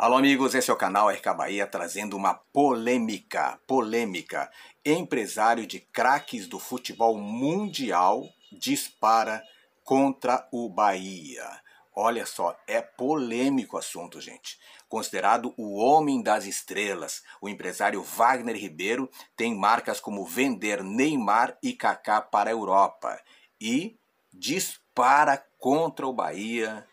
Alô amigos, esse é o canal RK Bahia trazendo uma polêmica, polêmica. Empresário de craques do futebol mundial dispara contra o Bahia. Olha só, é polêmico o assunto, gente. Considerado o homem das estrelas, o empresário Wagner Ribeiro tem marcas como vender Neymar e Kaká para a Europa e dispara contra o Bahia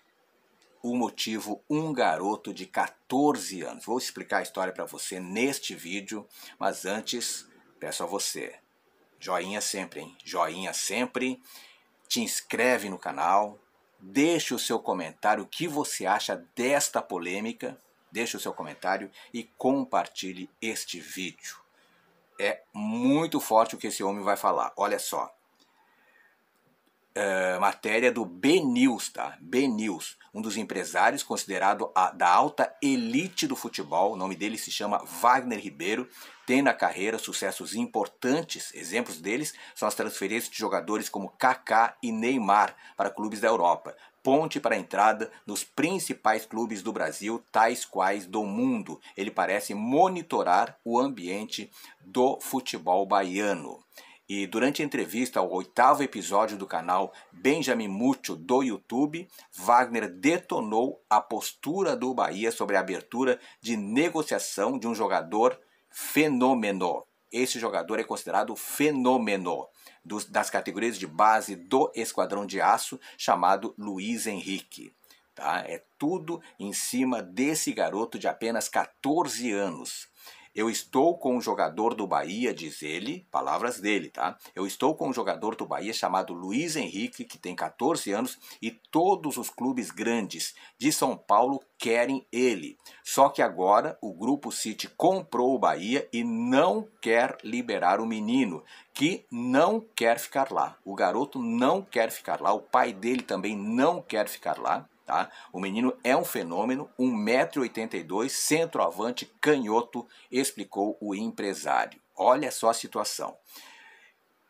o motivo um garoto de 14 anos. Vou explicar a história para você neste vídeo, mas antes peço a você, joinha sempre, hein? Joinha sempre. Te inscreve no canal, deixe o seu comentário o que você acha desta polêmica, deixe o seu comentário e compartilhe este vídeo. É muito forte o que esse homem vai falar. Olha só uh, matéria do B-News, tá? B-News, um dos empresários considerado a, da alta elite do futebol, o nome dele se chama Wagner Ribeiro, tem na carreira sucessos importantes, exemplos deles são as transferências de jogadores como Kaká e Neymar para clubes da Europa, ponte para a entrada nos principais clubes do Brasil, tais quais do mundo. Ele parece monitorar o ambiente do futebol baiano. E durante a entrevista ao oitavo episódio do canal Benjamin Mucho do YouTube, Wagner detonou a postura do Bahia sobre a abertura de negociação de um jogador fenômeno. Esse jogador é considerado fenômeno dos, das categorias de base do Esquadrão de Aço, chamado Luiz Henrique. Tá? É tudo em cima desse garoto de apenas 14 anos. Eu estou com um jogador do Bahia, diz ele, palavras dele, tá? Eu estou com um jogador do Bahia chamado Luiz Henrique, que tem 14 anos, e todos os clubes grandes de São Paulo querem ele. Só que agora o Grupo City comprou o Bahia e não quer liberar o menino, que não quer ficar lá. O garoto não quer ficar lá, o pai dele também não quer ficar lá. Tá? O menino é um fenômeno, 1,82m, centroavante, canhoto, explicou o empresário. Olha só a situação.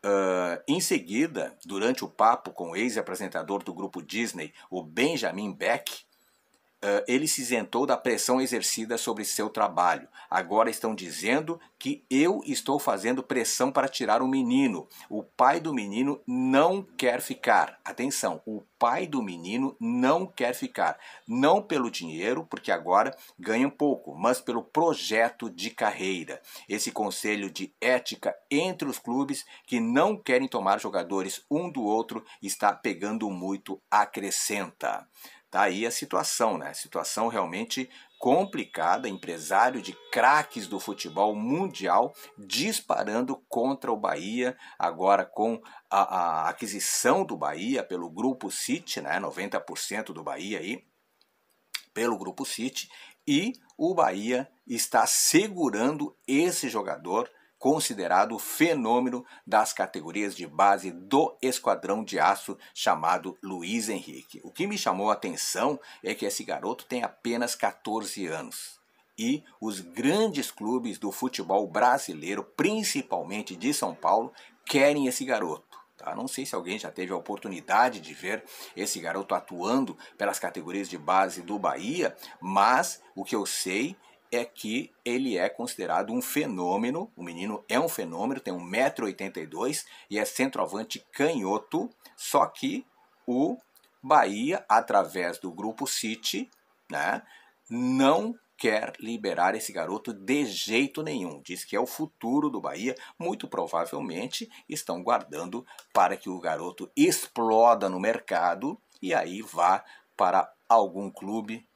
Uh, em seguida, durante o papo com o ex-apresentador do grupo Disney, o Benjamin Beck, ah, ele se isentou da pressão exercida sobre seu trabalho. Agora estão dizendo que eu estou fazendo pressão para tirar o menino. O pai do menino não quer ficar. Atenção, o pai do menino não quer ficar. Não pelo dinheiro, porque agora um pouco, mas pelo projeto de carreira. Esse conselho de ética entre os clubes que não querem tomar jogadores um do outro está pegando muito, acrescenta. Tá aí a situação, né? Situação realmente complicada, empresário de craques do futebol mundial disparando contra o Bahia, agora com a, a aquisição do Bahia pelo grupo City, né? 90% do Bahia aí pelo grupo City e o Bahia está segurando esse jogador considerado fenômeno das categorias de base do esquadrão de aço chamado Luiz Henrique. O que me chamou a atenção é que esse garoto tem apenas 14 anos. E os grandes clubes do futebol brasileiro, principalmente de São Paulo, querem esse garoto. Tá? Não sei se alguém já teve a oportunidade de ver esse garoto atuando pelas categorias de base do Bahia, mas o que eu sei é que ele é considerado um fenômeno. O menino é um fenômeno, tem 1,82m e é centroavante canhoto. Só que o Bahia, através do grupo City, né, não quer liberar esse garoto de jeito nenhum. Diz que é o futuro do Bahia, muito provavelmente estão guardando para que o garoto exploda no mercado e aí vá para algum clube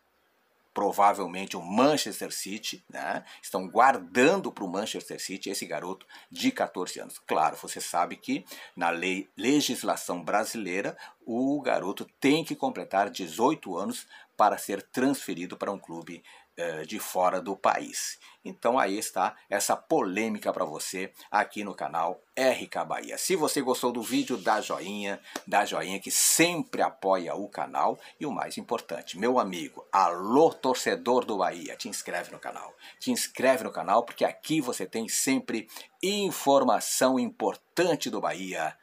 provavelmente o Manchester City, né? estão guardando para o Manchester City esse garoto de 14 anos. Claro, você sabe que na lei, legislação brasileira o garoto tem que completar 18 anos para ser transferido para um clube eh, de fora do país. Então aí está essa polêmica para você aqui no canal RK Bahia. Se você gostou do vídeo, dá joinha, dá joinha que sempre apoia o canal e o mais importante, meu amigo, alô torcedor do Bahia, te inscreve no canal. Te inscreve no canal porque aqui você tem sempre informação importante do Bahia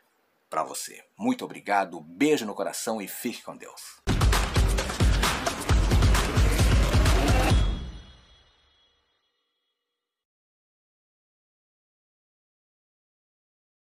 para você. Muito obrigado, beijo no coração e fique com Deus.